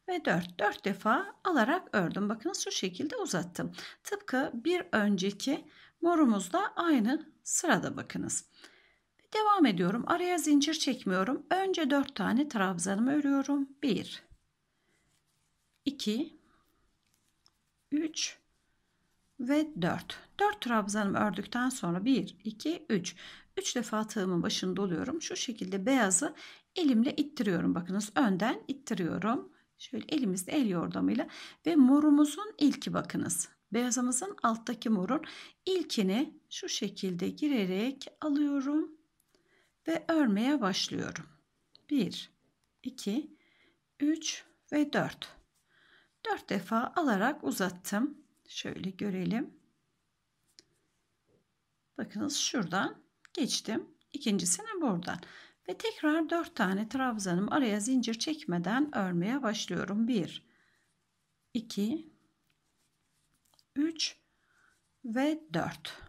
ve 4. 4 defa alarak ördüm. Bakın şu şekilde uzattım. Tıpkı bir önceki morumuzda aynı sırada bakınız. Devam ediyorum. Araya zincir çekmiyorum. Önce 4 tane trabzanımı örüyorum. 1 2 3 ve 4. 4 trabzanımı ördükten sonra 1 2 3 3 defa tığımın başını doluyorum. Şu şekilde beyazı elimle ittiriyorum. Bakınız önden ittiriyorum. Şöyle elimizde el yordamıyla ve morumuzun ilki bakınız. Beyazımızın alttaki morun ilkini şu şekilde girerek alıyorum ve örmeye başlıyorum. 1, 2, 3 ve 4. 4 defa alarak uzattım. Şöyle görelim. Bakınız şuradan geçtim. İkincisini buradan. Ve tekrar 4 tane trabzanım araya zincir çekmeden örmeye başlıyorum. 1 2 3 ve 4.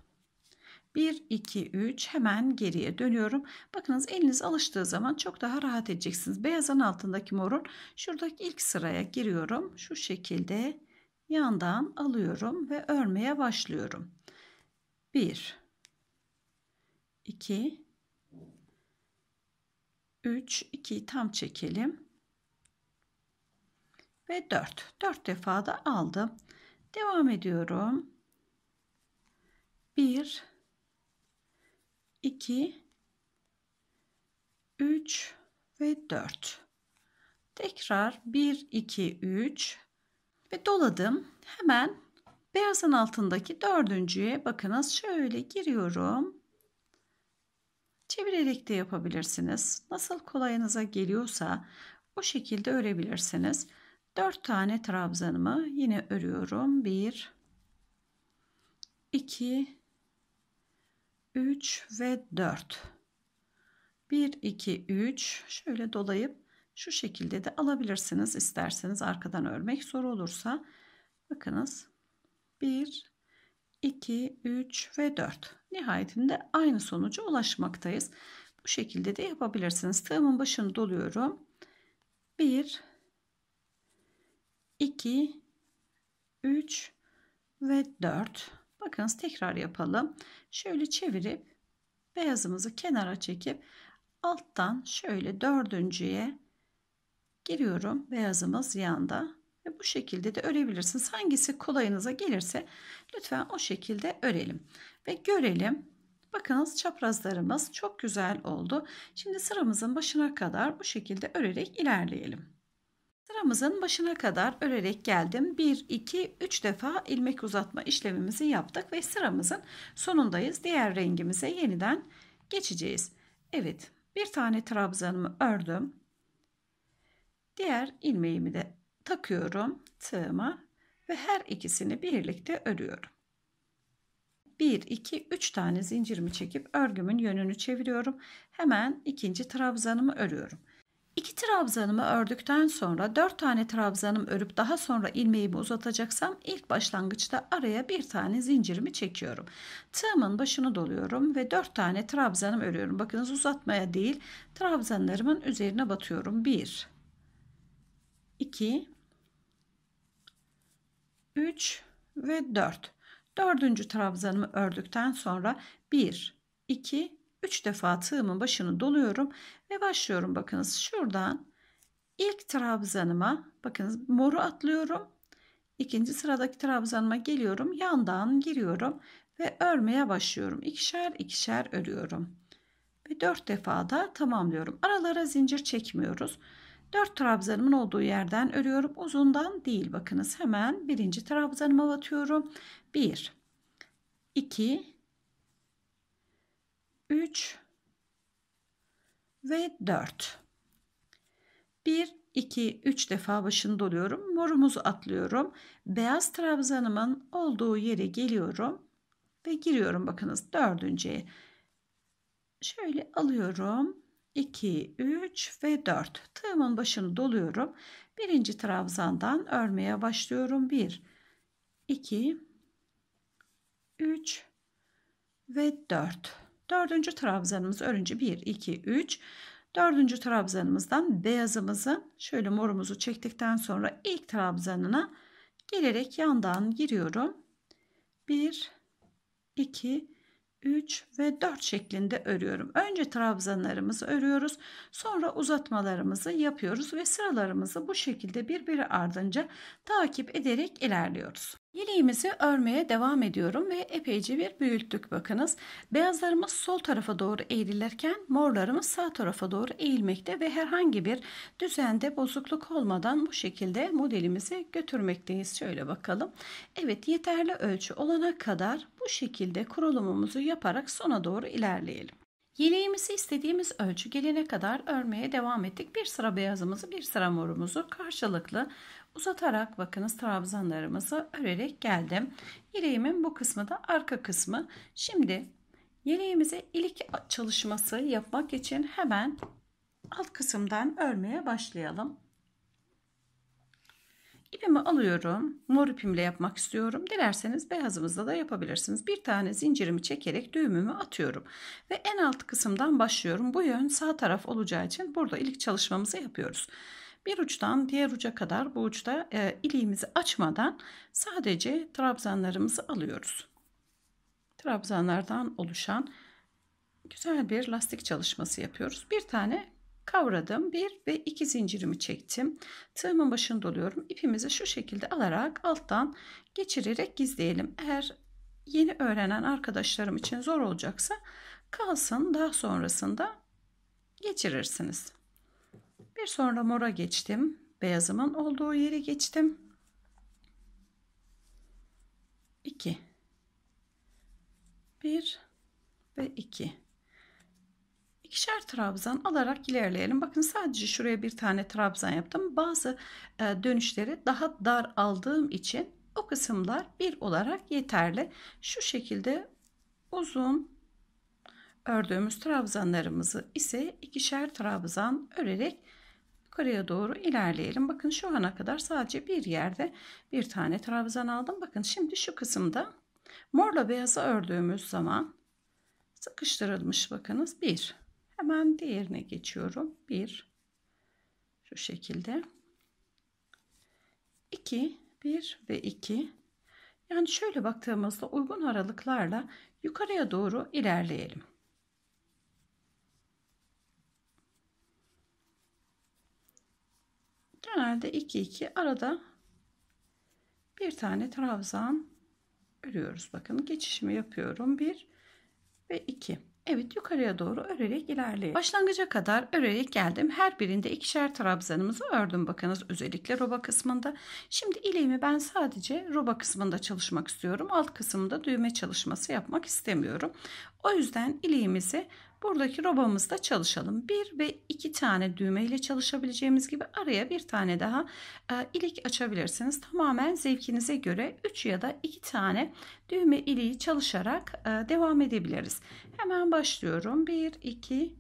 1, 2, 3 hemen geriye dönüyorum. Bakınız eliniz alıştığı zaman çok daha rahat edeceksiniz. Beyazın altındaki morun şuradaki ilk sıraya giriyorum. Şu şekilde yandan alıyorum ve örmeye başlıyorum. 1, 2, 3, 2 tam çekelim. Ve 4. 4 defa da aldım. Devam ediyorum. 1, 2, 3 ve 4. Tekrar 1, 2, 3 ve doladım. Hemen beyazın altındaki dördüncüye bakınız şöyle giriyorum Çevirerek de yapabilirsiniz. Nasıl kolayınıza geliyorsa o şekilde örebilirsiniz. 4 tane trabzanımı yine örüyorum. 1 2 3 ve 4 1 2 3 şöyle dolayıp şu şekilde de alabilirsiniz isterseniz arkadan örmek zor olursa bakınız 1 2, 3 ve 4. Nihayetinde aynı sonuca ulaşmaktayız. Bu şekilde de yapabilirsiniz. Tığımın başını doluyorum. 1, 2, 3 ve 4. Bakınız tekrar yapalım. Şöyle çevirip beyazımızı kenara çekip alttan şöyle dördüncüye giriyorum. Beyazımız yanda ve bu şekilde de örebilirsiniz. Hangisi kolayınıza gelirse lütfen o şekilde örelim. Ve görelim. Bakınız çaprazlarımız çok güzel oldu. Şimdi sıramızın başına kadar bu şekilde örerek ilerleyelim. Sıramızın başına kadar örerek geldim. 1, 2, 3 defa ilmek uzatma işlemimizi yaptık ve sıramızın sonundayız. Diğer rengimize yeniden geçeceğiz. Evet bir tane trabzanımı ördüm. Diğer ilmeğimi de takıyorum tığıma ve her ikisini birlikte örüyorum. 1 2 3 tane zincirimi çekip örgümün yönünü çeviriyorum. Hemen ikinci trabzanımı örüyorum. İki trabzanımı ördükten sonra dört tane trabzanım örüp daha sonra ilmeğimi uzatacaksam ilk başlangıçta araya bir tane zincirimi çekiyorum. Tığımın başını doluyorum ve dört tane trabzanım örüyorum. Bakınız uzatmaya değil trabzanlarımın üzerine batıyorum. Bir, 2 3 ve 4. Dördüncü trabzanımı ördükten sonra 1 2 3 defa tığımın başını doluyorum ve başlıyorum bakınız şuradan ilk trabzanıma bakınız moru atlıyorum. ikinci sıradaki trabzanıma geliyorum. Yandan giriyorum ve örmeye başlıyorum. ikişer ikişer örüyorum. Ve 4 defa da tamamlıyorum. Aralara zincir çekmiyoruz. 4 trabzanımın olduğu yerden örüyorum. Uzundan değil bakınız. Hemen birinci trabzanıma batıyorum. 1 2 3 ve 4. 1 2 3 defa başını doluyorum. Morumuzu atlıyorum. Beyaz trabzanımın olduğu yere geliyorum ve giriyorum bakınız dördüncüye. Şöyle alıyorum 2, 3 ve 4. Tığımın başını doluyorum. Birinci trabzandan örmeye başlıyorum. 1, 2, 3 ve 4. Dördüncü trabzanımız örünce 1, 2, 3. Dördüncü trabzanımızdan beyazımızı şöyle morumuzu çektikten sonra ilk trabzanına gelerek yandan giriyorum. 1, 2, 3. 3 ve 4 şeklinde örüyorum. Önce trabzanlarımızı örüyoruz. Sonra uzatmalarımızı yapıyoruz ve sıralarımızı bu şekilde birbiri ardınca takip ederek ilerliyoruz. Yeleğimizi örmeye devam ediyorum ve epeyce bir büyüttük bakınız. Beyazlarımız sol tarafa doğru eğrilirken morlarımız sağ tarafa doğru eğilmekte ve herhangi bir düzende bozukluk olmadan bu şekilde modelimizi götürmekteyiz. Şöyle bakalım. Evet yeterli ölçü olana kadar bu şekilde kurulumumuzu yaparak sona doğru ilerleyelim. Yeleğimizi istediğimiz ölçü gelene kadar örmeye devam ettik. Bir sıra beyazımızı bir sıra morumuzu karşılıklı Uzatarak bakınız trabzanlarımızı örerek geldim. Yeleğimin bu kısmı da arka kısmı. Şimdi yeleğimize ilik çalışması yapmak için hemen alt kısımdan örmeye başlayalım. İpimi alıyorum. Mor ipimle yapmak istiyorum. Dilerseniz beyazımızla da yapabilirsiniz. Bir tane zincirimi çekerek düğümümü atıyorum. Ve en alt kısımdan başlıyorum. Bu yön sağ taraf olacağı için burada ilik çalışmamızı yapıyoruz. Bir uçtan diğer uca kadar bu uçta e, iliğimizi açmadan sadece trabzanlarımızı alıyoruz. Trabzanlardan oluşan güzel bir lastik çalışması yapıyoruz. Bir tane kavradım. Bir ve iki zincirimi çektim. Tığımın başını doluyorum. İpimizi şu şekilde alarak alttan geçirerek gizleyelim. Eğer yeni öğrenen arkadaşlarım için zor olacaksa kalsın daha sonrasında geçirirsiniz. Bir sonra mora geçtim. Beyazımın olduğu yeri geçtim. 2 1 ve 2 ikişer trabzan alarak ilerleyelim. Bakın sadece şuraya bir tane trabzan yaptım. Bazı e, dönüşleri daha dar aldığım için o kısımlar bir olarak yeterli. Şu şekilde uzun ördüğümüz trabzanlarımızı ise ikişer trabzan örerek yukarıya doğru ilerleyelim. Bakın şu ana kadar sadece bir yerde bir tane trabzan aldım. Bakın şimdi şu kısımda morla beyazı ördüğümüz zaman sıkıştırılmış bakınız. Bir. Hemen diğerine geçiyorum. Bir. Şu şekilde. İki, bir ve iki. Yani şöyle baktığımızda uygun aralıklarla yukarıya doğru ilerleyelim. genelde 2 2 arada bir tane trabzan örüyoruz. Bakın geçişimi yapıyorum. 1 ve 2. Evet yukarıya doğru örerek ilerleyelim. Başlangıca kadar örerek geldim. Her birinde ikişer trabzanımızı ördüm bakınız özellikle roba kısmında. Şimdi ileğimi ben sadece roba kısmında çalışmak istiyorum. Alt kısımda düğme çalışması yapmak istemiyorum. O yüzden ileğimizi Buradaki robamızda çalışalım. Bir ve iki tane düğme ile çalışabileceğimiz gibi araya bir tane daha e, ilik açabilirsiniz. Tamamen zevkinize göre 3 ya da 2 tane düğme iliği çalışarak e, devam edebiliriz. Hemen başlıyorum. 1, 2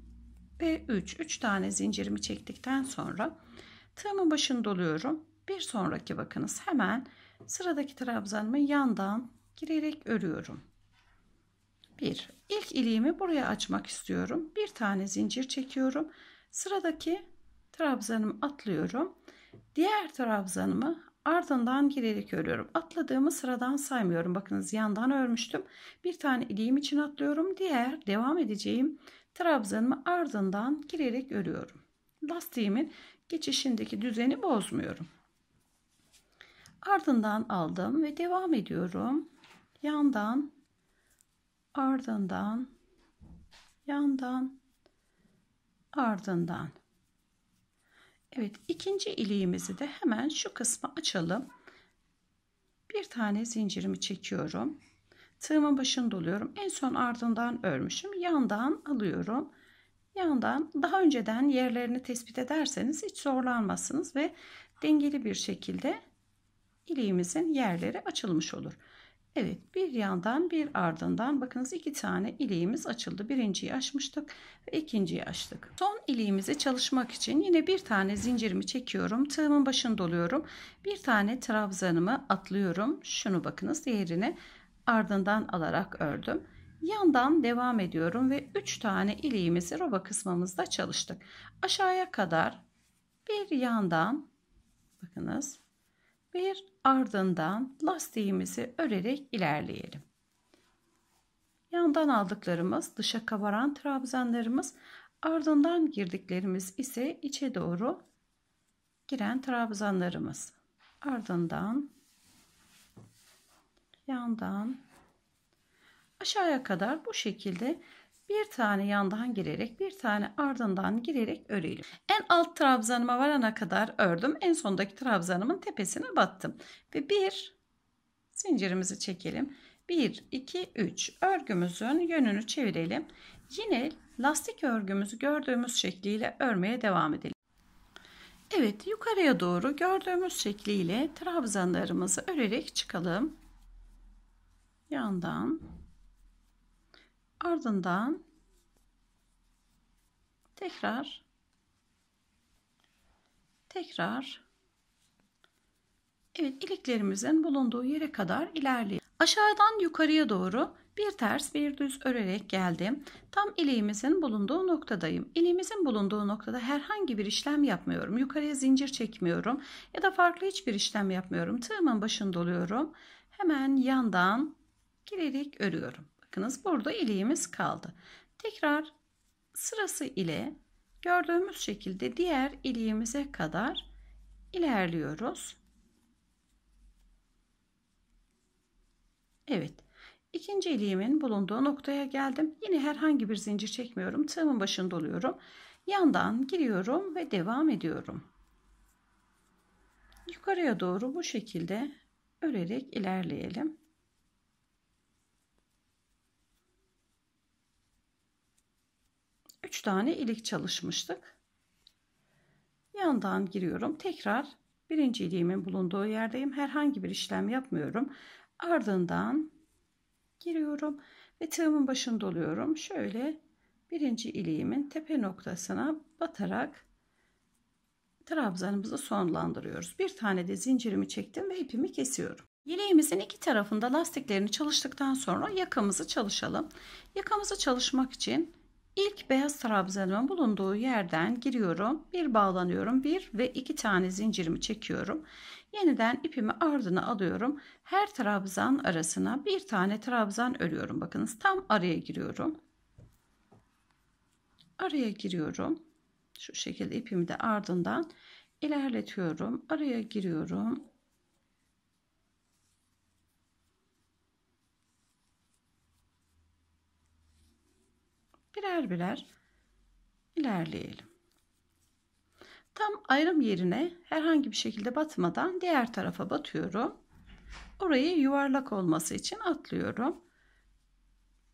ve 3. 3 tane zincirimi çektikten sonra tığımın başını doluyorum. Bir sonraki bakınız hemen sıradaki trabzanımı yandan girerek örüyorum. 1 İlk iliğimi buraya açmak istiyorum. Bir tane zincir çekiyorum. Sıradaki trabzanımı atlıyorum. Diğer trabzanımı ardından girerek örüyorum. Atladığımı sıradan saymıyorum. Bakınız yandan örmüştüm. Bir tane iliğim için atlıyorum. Diğer devam edeceğim trabzanımı ardından girerek örüyorum. Lastiğimin geçişindeki düzeni bozmuyorum. Ardından aldım ve devam ediyorum. Yandan ardından yandan ardından Evet ikinci iliğimizi de hemen şu kısmı açalım bir tane zincirimi çekiyorum tığımın başını doluyorum en son ardından örmüşüm yandan alıyorum yandan daha önceden yerlerini tespit ederseniz hiç zorlanmazsınız ve dengeli bir şekilde iliğimizin yerleri açılmış olur Evet bir yandan bir ardından bakınız iki tane iliğimiz açıldı. Birinciyi açmıştık ve ikinciyi açtık. Son iliğimizi çalışmak için yine bir tane zincirimi çekiyorum. Tığımın başını doluyorum. Bir tane trabzanımı atlıyorum. Şunu bakınız diğerini ardından alarak ördüm. Yandan devam ediyorum ve üç tane iliğimizi roba kısmımızda çalıştık. Aşağıya kadar bir yandan bakınız bir ardından lastiğimizi örerek ilerleyelim. Yandan aldıklarımız dışa kabaran trabzanlarımız ardından girdiklerimiz ise içe doğru giren trabzanlarımız. Ardından yandan aşağıya kadar bu şekilde bir tane yandan girerek bir tane ardından girerek örelim. En alt trabzanıma varana kadar ördüm. En sondaki trabzanımın tepesine battım. Ve bir zincirimizi çekelim. 1, 2, 3 örgümüzün yönünü çevirelim. Yine lastik örgümüzü gördüğümüz şekliyle örmeye devam edelim. Evet yukarıya doğru gördüğümüz şekliyle trabzanlarımızı örerek çıkalım. Yandan Ardından tekrar tekrar evet iliklerimizin bulunduğu yere kadar ilerleyelim. Aşağıdan yukarıya doğru bir ters bir düz örerek geldim. Tam ileğimizin bulunduğu noktadayım. İliğimizin bulunduğu noktada herhangi bir işlem yapmıyorum. Yukarıya zincir çekmiyorum ya da farklı hiçbir işlem yapmıyorum. Tığımın başını doluyorum Hemen yandan girerek örüyorum. Bakınız burada iliğimiz kaldı. Tekrar sırası ile gördüğümüz şekilde diğer iliğimize kadar ilerliyoruz. Evet. İkinci iliğimin bulunduğu noktaya geldim. Yine herhangi bir zincir çekmiyorum. Tığımın başında oluyorum. Yandan giriyorum ve devam ediyorum. Yukarıya doğru bu şekilde örerek ilerleyelim. 3 tane ilik çalışmıştık. Yandan giriyorum. Tekrar birinci iliğimin bulunduğu yerdeyim. Herhangi bir işlem yapmıyorum. Ardından giriyorum ve tığımın başını doluyorum. Şöyle birinci iliğimin tepe noktasına batarak trabzanımızı sonlandırıyoruz. Bir tane de zincirimi çektim ve ipimi kesiyorum. Yeleğimizin iki tarafında lastiklerini çalıştıktan sonra yakamızı çalışalım. Yakamızı çalışmak için İlk beyaz trabzanın bulunduğu yerden giriyorum. Bir bağlanıyorum. Bir ve iki tane zincirimi çekiyorum. Yeniden ipimi ardına alıyorum. Her trabzan arasına bir tane trabzan örüyorum. Bakınız tam araya giriyorum. Araya giriyorum. Şu şekilde ipimi de ardından ilerletiyorum. Araya giriyorum. birer birer ilerleyelim. Tam ayrım yerine herhangi bir şekilde batmadan diğer tarafa batıyorum. Orayı yuvarlak olması için atlıyorum.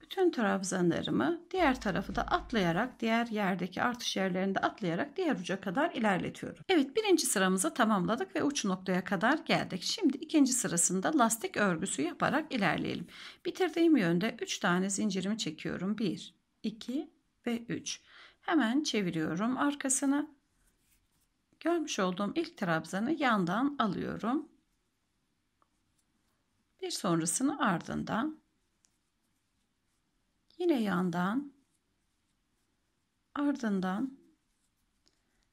Bütün trabzanlarımı diğer tarafı da atlayarak diğer yerdeki artış yerlerinde atlayarak diğer uca kadar ilerletiyorum. Evet birinci sıramızı tamamladık ve uç noktaya kadar geldik. Şimdi ikinci sırasında lastik örgüsü yaparak ilerleyelim. Bitirdiğim yönde 3 tane zincirimi çekiyorum. 1 2 ve 3. Hemen çeviriyorum arkasını. Görmüş olduğum ilk trabzanı yandan alıyorum. Bir sonrasını ardından. Yine yandan. Ardından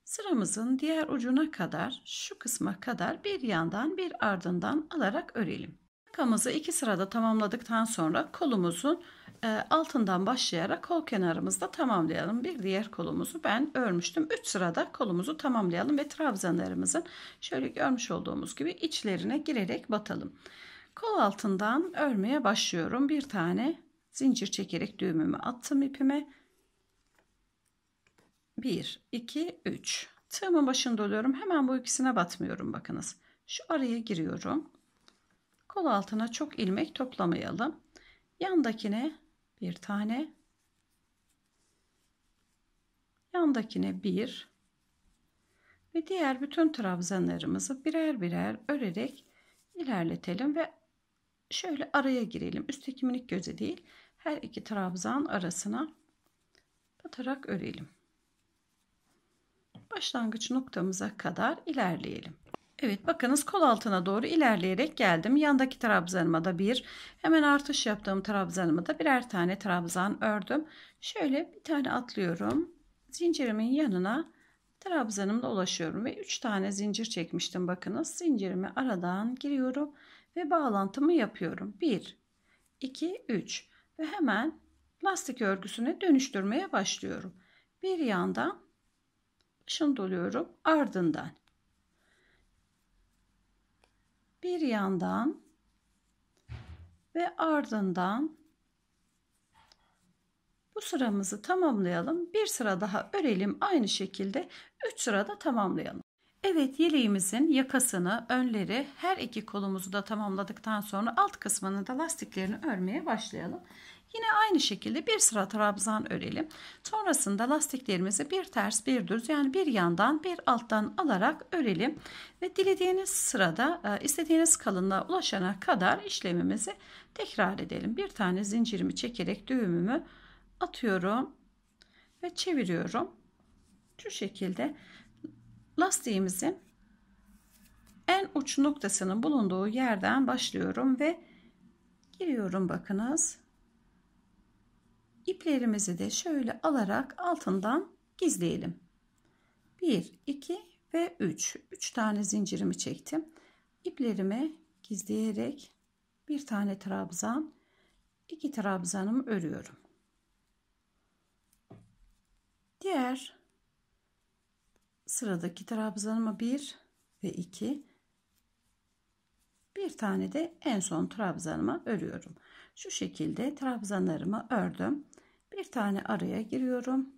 sıramızın diğer ucuna kadar şu kısma kadar bir yandan bir ardından alarak örelim. Yakamızı iki sırada tamamladıktan sonra kolumuzun ee, altından başlayarak kol kenarımızda tamamlayalım. Bir diğer kolumuzu ben örmüştüm. 3 sırada kolumuzu tamamlayalım ve trabzanlarımızın şöyle görmüş olduğumuz gibi içlerine girerek batalım. Kol altından örmeye başlıyorum. Bir tane zincir çekerek düğümümü attım ipime. 1, 2, 3. Tığımın başında oluyorum. Hemen bu ikisine batmıyorum bakınız. Şu araya giriyorum. Kol altına çok ilmek toplamayalım. Yandakine bir tane yandakine bir ve diğer bütün trabzanlarımızı birer birer örerek ilerletelim ve şöyle araya girelim. Üstteki minik göze değil her iki trabzan arasına batarak örelim. Başlangıç noktamıza kadar ilerleyelim. Evet bakınız kol altına doğru ilerleyerek geldim. Yandaki trabzanıma da bir hemen artış yaptığım trabzanıma da birer tane trabzan ördüm. Şöyle bir tane atlıyorum. Zincirimin yanına trabzanımla ulaşıyorum ve 3 tane zincir çekmiştim bakınız. Zincirimi aradan giriyorum ve bağlantımı yapıyorum. 1 2 3 ve hemen lastik örgüsüne dönüştürmeye başlıyorum. Bir yandan başını doluyorum ardından bir yandan ve ardından bu sıramızı tamamlayalım. Bir sıra daha örelim. Aynı şekilde 3 sırada tamamlayalım. Evet yeleğimizin yakasını, önleri her iki kolumuzu da tamamladıktan sonra alt kısmını da lastiklerini örmeye başlayalım. Yine aynı şekilde bir sıra trabzan örelim. Sonrasında lastiklerimizi bir ters bir düz yani bir yandan bir alttan alarak örelim. Ve dilediğiniz sırada e, istediğiniz kalınlığa ulaşana kadar işlemimizi tekrar edelim. Bir tane zincirimi çekerek düğümümü atıyorum ve çeviriyorum. Şu şekilde lastiğimizin en uç noktasının bulunduğu yerden başlıyorum ve giriyorum bakınız İplerimizi de şöyle alarak altından gizleyelim. 1, 2 ve 3. 3 tane zincirimi çektim. İplerimi gizleyerek bir tane trabzan, iki trabzanımı örüyorum. Diğer sıradaki trabzanımı 1 ve 2 bir tane de en son trabzanımı örüyorum. Şu şekilde trabzanlarımı ördüm bir tane araya giriyorum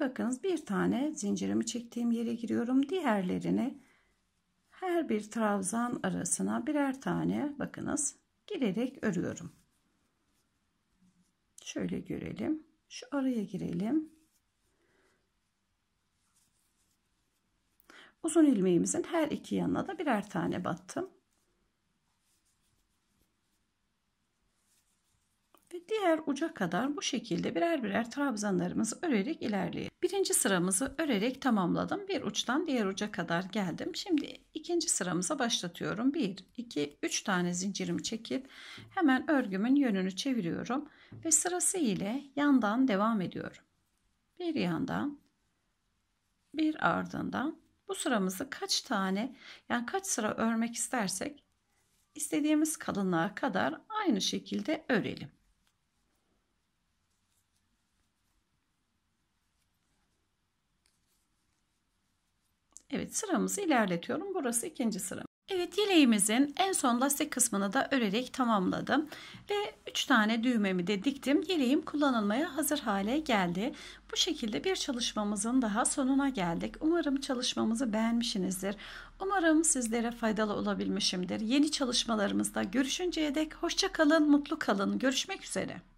bakınız bir tane zincirimi çektiğim yere giriyorum diğerlerini her bir trabzan arasına birer tane bakınız girerek örüyorum şöyle görelim şu araya girelim uzun ilmeğimizin her iki yanına da birer tane battım Diğer uca kadar bu şekilde birer birer trabzanlarımızı örerek ilerleyelim. Birinci sıramızı örerek tamamladım. Bir uçtan diğer uca kadar geldim. Şimdi ikinci sıramıza başlatıyorum. 1, 2, 3 tane zincirimi çekip hemen örgümün yönünü çeviriyorum. Ve sırası ile yandan devam ediyorum. Bir yandan, bir ardından. Bu sıramızı kaç tane yani kaç sıra örmek istersek istediğimiz kalınlığa kadar aynı şekilde örelim. Evet sıramızı ilerletiyorum. Burası ikinci sıram. Evet yeleğimizin en son lastik kısmını da örerek tamamladım ve 3 tane düğmemi de diktim. Yeleğim kullanılmaya hazır hale geldi. Bu şekilde bir çalışmamızın daha sonuna geldik. Umarım çalışmamızı beğenmişsinizdir. Umarım sizlere faydalı olabilmişimdir. Yeni çalışmalarımızda görüşünceye dek hoşça kalın, mutlu kalın. Görüşmek üzere.